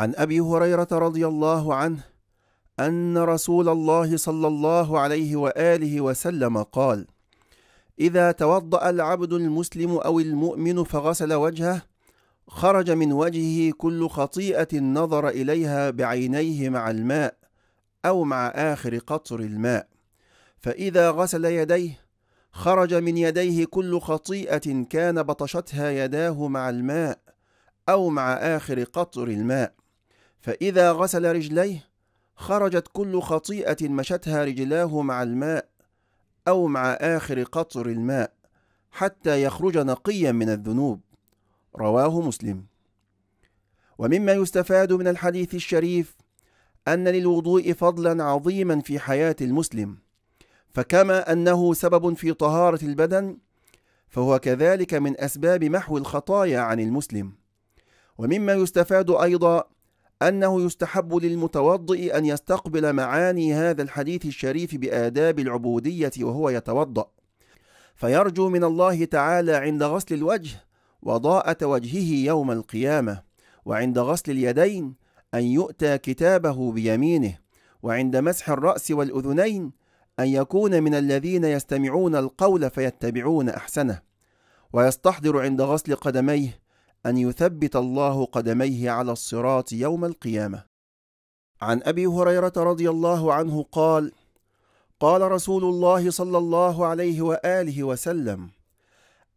عن ابي هريره رضي الله عنه ان رسول الله صلى الله عليه واله وسلم قال اذا توضا العبد المسلم او المؤمن فغسل وجهه خرج من وجهه كل خطيئه نظر اليها بعينيه مع الماء او مع اخر قطر الماء فاذا غسل يديه خرج من يديه كل خطيئه كان بطشتها يداه مع الماء او مع اخر قطر الماء فإذا غسل رجليه خرجت كل خطيئة مشتها رجلاه مع الماء أو مع آخر قطر الماء حتى يخرج نقيا من الذنوب رواه مسلم ومما يستفاد من الحديث الشريف أن للوضوء فضلا عظيما في حياة المسلم فكما أنه سبب في طهارة البدن فهو كذلك من أسباب محو الخطايا عن المسلم ومما يستفاد أيضا أنه يستحب للمتوضئ أن يستقبل معاني هذا الحديث الشريف بآداب العبودية وهو يتوضأ فيرجو من الله تعالى عند غسل الوجه وضاءة وجهه يوم القيامة وعند غسل اليدين أن يؤتى كتابه بيمينه وعند مسح الرأس والأذنين أن يكون من الذين يستمعون القول فيتبعون أحسنه ويستحضر عند غسل قدميه أن يثبت الله قدميه على الصراط يوم القيامة. عن أبي هريرة رضي الله عنه قال: قال رسول الله صلى الله عليه وآله وسلم: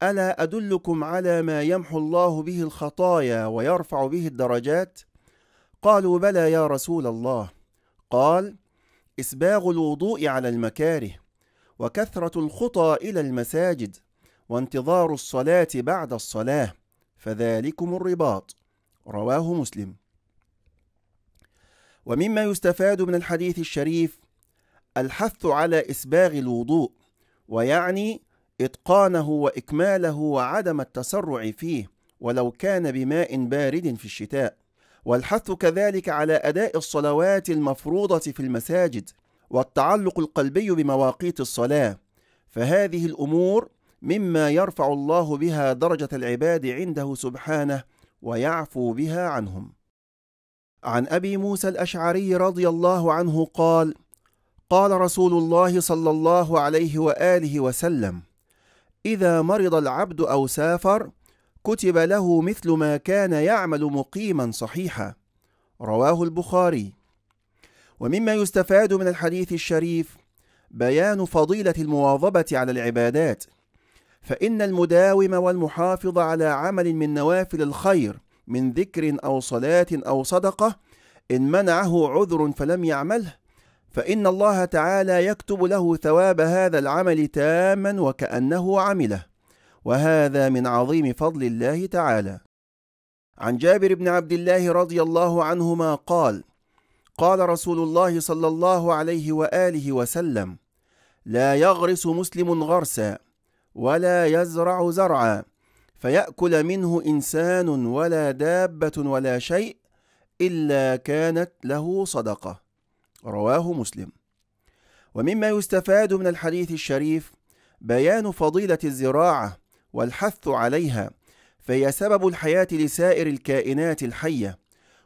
ألا أدلكم على ما يمحو الله به الخطايا ويرفع به الدرجات؟ قالوا بلى يا رسول الله. قال: إسباغ الوضوء على المكاره، وكثرة الخطى إلى المساجد، وانتظار الصلاة بعد الصلاة. فذلكم الرباط رواه مسلم ومما يستفاد من الحديث الشريف الحث على اسباغ الوضوء ويعني اتقانه واكماله وعدم التسرع فيه ولو كان بماء بارد في الشتاء والحث كذلك على اداء الصلوات المفروضه في المساجد والتعلق القلبي بمواقيت الصلاه فهذه الامور مما يرفع الله بها درجة العباد عنده سبحانه ويعفو بها عنهم. عن أبي موسى الأشعري رضي الله عنه قال: قال رسول الله صلى الله عليه وآله وسلم: إذا مرض العبد أو سافر كتب له مثل ما كان يعمل مقيما صحيحا. رواه البخاري. ومما يستفاد من الحديث الشريف بيان فضيلة المواظبة على العبادات. فإن المداوم والمحافظ على عمل من نوافل الخير من ذكر أو صلاة أو صدقة إن منعه عذر فلم يعمله فإن الله تعالى يكتب له ثواب هذا العمل تاما وكأنه عمله وهذا من عظيم فضل الله تعالى عن جابر بن عبد الله رضي الله عنهما قال قال رسول الله صلى الله عليه وآله وسلم لا يغرس مسلم غرسا ولا يزرع زرعا فيأكل منه إنسان ولا دابة ولا شيء إلا كانت له صدقة رواه مسلم ومما يستفاد من الحديث الشريف بيان فضيلة الزراعة والحث عليها فهي سبب الحياة لسائر الكائنات الحية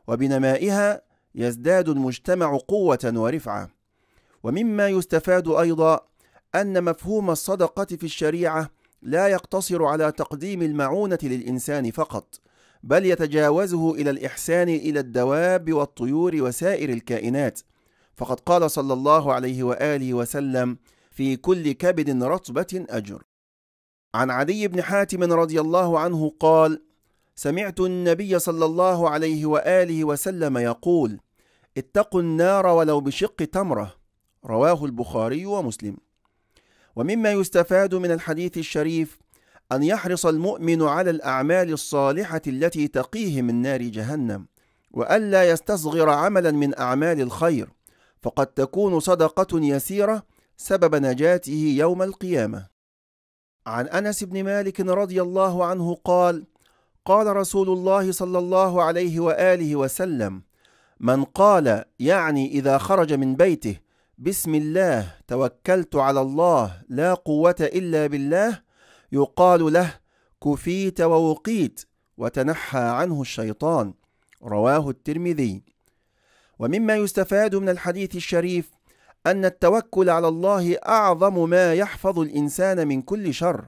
وبنمائها يزداد المجتمع قوة ورفعة ومما يستفاد أيضا أن مفهوم الصدقة في الشريعة لا يقتصر على تقديم المعونة للإنسان فقط، بل يتجاوزه إلى الإحسان إلى الدواب والطيور وسائر الكائنات، فقد قال صلى الله عليه وآله وسلم: في كل كبد رطبة أجر. عن عدي بن حاتم رضي الله عنه قال: سمعت النبي صلى الله عليه وآله وسلم يقول: اتقوا النار ولو بشق تمرة، رواه البخاري ومسلم. ومما يستفاد من الحديث الشريف أن يحرص المؤمن على الأعمال الصالحة التي تقيه من نار جهنم، وألا يستصغر عملا من أعمال الخير، فقد تكون صدقة يسيرة سبب نجاته يوم القيامة. عن أنس بن مالك رضي الله عنه قال: قال رسول الله صلى الله عليه وآله وسلم: من قال يعني إذا خرج من بيته: بسم الله توكلت على الله لا قوة إلا بالله يقال له كفيت ووقيت وتنحى عنه الشيطان رواه الترمذي ومما يستفاد من الحديث الشريف أن التوكل على الله أعظم ما يحفظ الإنسان من كل شر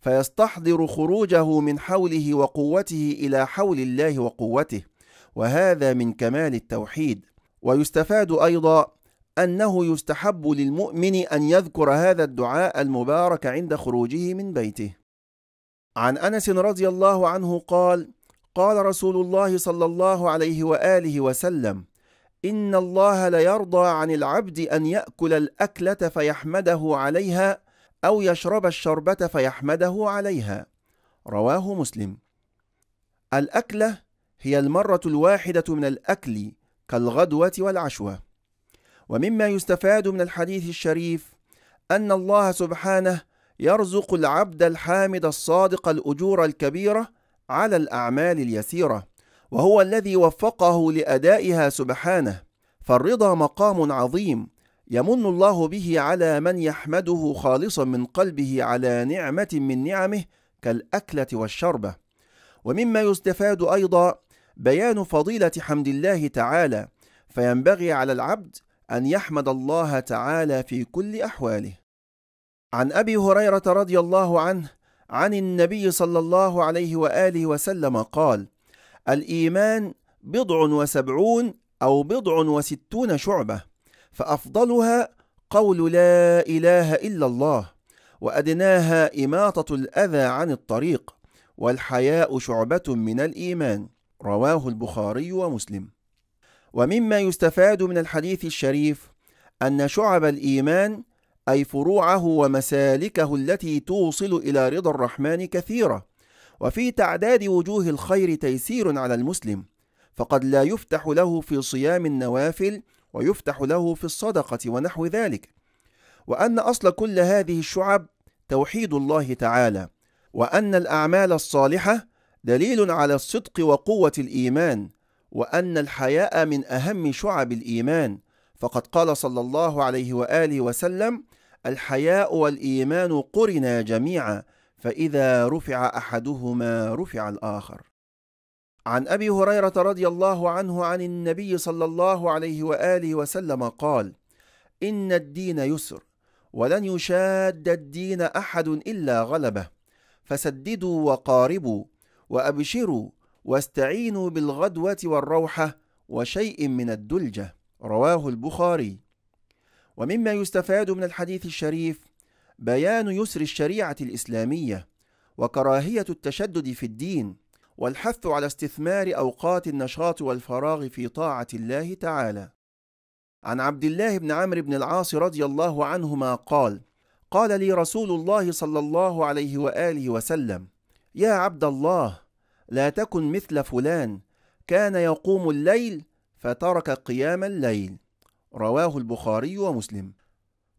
فيستحضر خروجه من حوله وقوته إلى حول الله وقوته وهذا من كمال التوحيد ويستفاد أيضا أنه يستحب للمؤمن أن يذكر هذا الدعاء المبارك عند خروجه من بيته. عن أنس رضي الله عنه قال: قال رسول الله صلى الله عليه وآله وسلم: إن الله ليرضى عن العبد أن يأكل الأكلة فيحمده عليها أو يشرب الشربة فيحمده عليها. رواه مسلم. الأكلة هي المرة الواحدة من الأكل كالغدوة والعشوة. ومما يستفاد من الحديث الشريف أن الله سبحانه يرزق العبد الحامد الصادق الأجور الكبيرة على الأعمال اليسيرة، وهو الذي وفقه لأدائها سبحانه، فالرضا مقام عظيم يمن الله به على من يحمده خالصا من قلبه على نعمة من نعمه كالأكلة والشربة. ومما يستفاد أيضا بيان فضيلة حمد الله تعالى، فينبغي على العبد أن يحمد الله تعالى في كل أحواله. عن أبي هريرة رضي الله عنه عن النبي صلى الله عليه وآله وسلم قال: الإيمان بضع وسبعون أو بضع وستون شعبة، فأفضلها قول لا إله إلا الله، وأدناها إماطة الأذى عن الطريق، والحياء شعبة من الإيمان، رواه البخاري ومسلم. ومما يستفاد من الحديث الشريف أن شعب الإيمان أي فروعه ومسالكه التي توصل إلى رضا الرحمن كثيرة، وفي تعداد وجوه الخير تيسير على المسلم، فقد لا يفتح له في صيام النوافل ويفتح له في الصدقة ونحو ذلك، وأن أصل كل هذه الشعب توحيد الله تعالى، وأن الأعمال الصالحة دليل على الصدق وقوة الإيمان، وأن الحياء من أهم شعب الإيمان فقد قال صلى الله عليه وآله وسلم الحياء والإيمان قرنا جميعا فإذا رفع أحدهما رفع الآخر عن أبي هريرة رضي الله عنه عن النبي صلى الله عليه وآله وسلم قال إن الدين يسر ولن يشاد الدين أحد إلا غلبه فسددوا وقاربوا وأبشروا واستعينوا بالغدوة والروحة وشيء من الدلجة رواه البخاري ومما يستفاد من الحديث الشريف بيان يسر الشريعة الإسلامية وكراهية التشدد في الدين والحث على استثمار أوقات النشاط والفراغ في طاعة الله تعالى عن عبد الله بن عمرو بن العاص رضي الله عنهما قال قال لي رسول الله صلى الله عليه وآله وسلم يا عبد الله لا تكن مثل فلان كان يقوم الليل فترك قيام الليل رواه البخاري ومسلم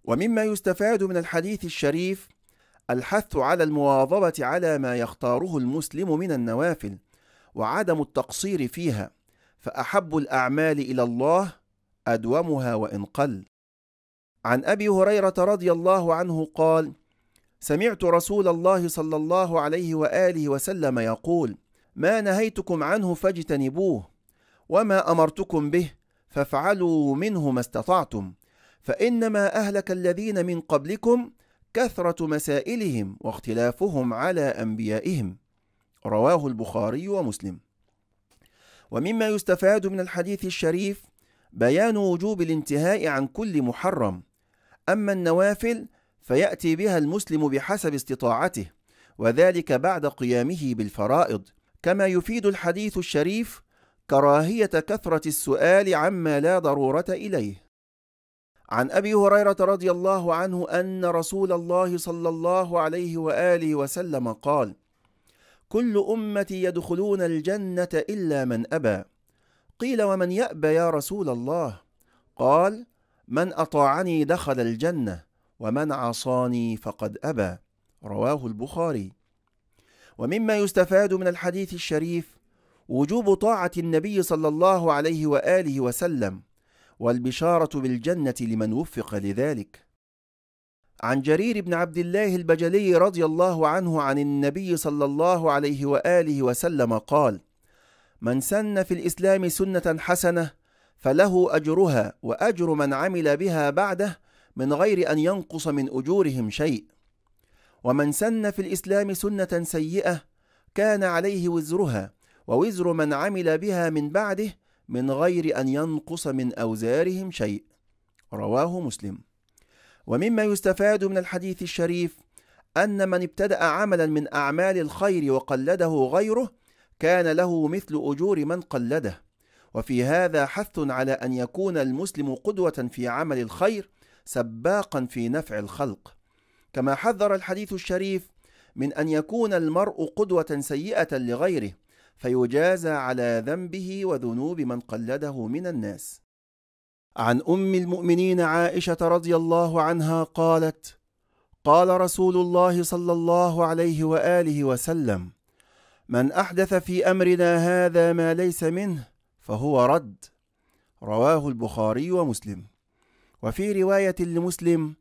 ومما يستفاد من الحديث الشريف الحث على المواظبة على ما يختاره المسلم من النوافل وعدم التقصير فيها فأحب الأعمال إلى الله أدومها وإن قل عن أبي هريرة رضي الله عنه قال سمعت رسول الله صلى الله عليه وآله وسلم يقول ما نهيتكم عنه فاجتنبوه وما امرتكم به فافعلوا منه ما استطعتم فانما اهلك الذين من قبلكم كثره مسائلهم واختلافهم على انبيائهم رواه البخاري ومسلم ومما يستفاد من الحديث الشريف بيان وجوب الانتهاء عن كل محرم اما النوافل فياتي بها المسلم بحسب استطاعته وذلك بعد قيامه بالفرائض كما يفيد الحديث الشريف كراهيه كثره السؤال عما لا ضروره اليه عن ابي هريره رضي الله عنه ان رسول الله صلى الله عليه واله وسلم قال كل امتي يدخلون الجنه الا من ابى قيل ومن يابى يا رسول الله قال من اطاعني دخل الجنه ومن عصاني فقد ابى رواه البخاري ومما يستفاد من الحديث الشريف وجوب طاعة النبي صلى الله عليه وآله وسلم والبشارة بالجنة لمن وفق لذلك. عن جرير بن عبد الله البجلي رضي الله عنه عن النبي صلى الله عليه وآله وسلم قال: من سن في الإسلام سنة حسنة فله أجرها وأجر من عمل بها بعده من غير أن ينقص من أجورهم شيء. ومن سن في الإسلام سنة سيئة كان عليه وزرها ووزر من عمل بها من بعده من غير أن ينقص من أوزارهم شيء رواه مسلم ومما يستفاد من الحديث الشريف أن من ابتدأ عملا من أعمال الخير وقلده غيره كان له مثل أجور من قلده وفي هذا حث على أن يكون المسلم قدوة في عمل الخير سباقا في نفع الخلق كما حذر الحديث الشريف من ان يكون المرء قدوه سيئه لغيره فيجازى على ذنبه وذنوب من قلده من الناس عن ام المؤمنين عائشه رضي الله عنها قالت قال رسول الله صلى الله عليه واله وسلم من احدث في امرنا هذا ما ليس منه فهو رد رواه البخاري ومسلم وفي روايه لمسلم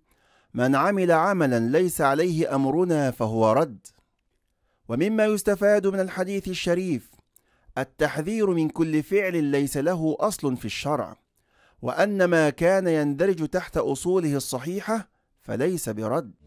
من عمل عملا ليس عليه امرنا فهو رد ومما يستفاد من الحديث الشريف التحذير من كل فعل ليس له اصل في الشرع وان ما كان يندرج تحت اصوله الصحيحه فليس برد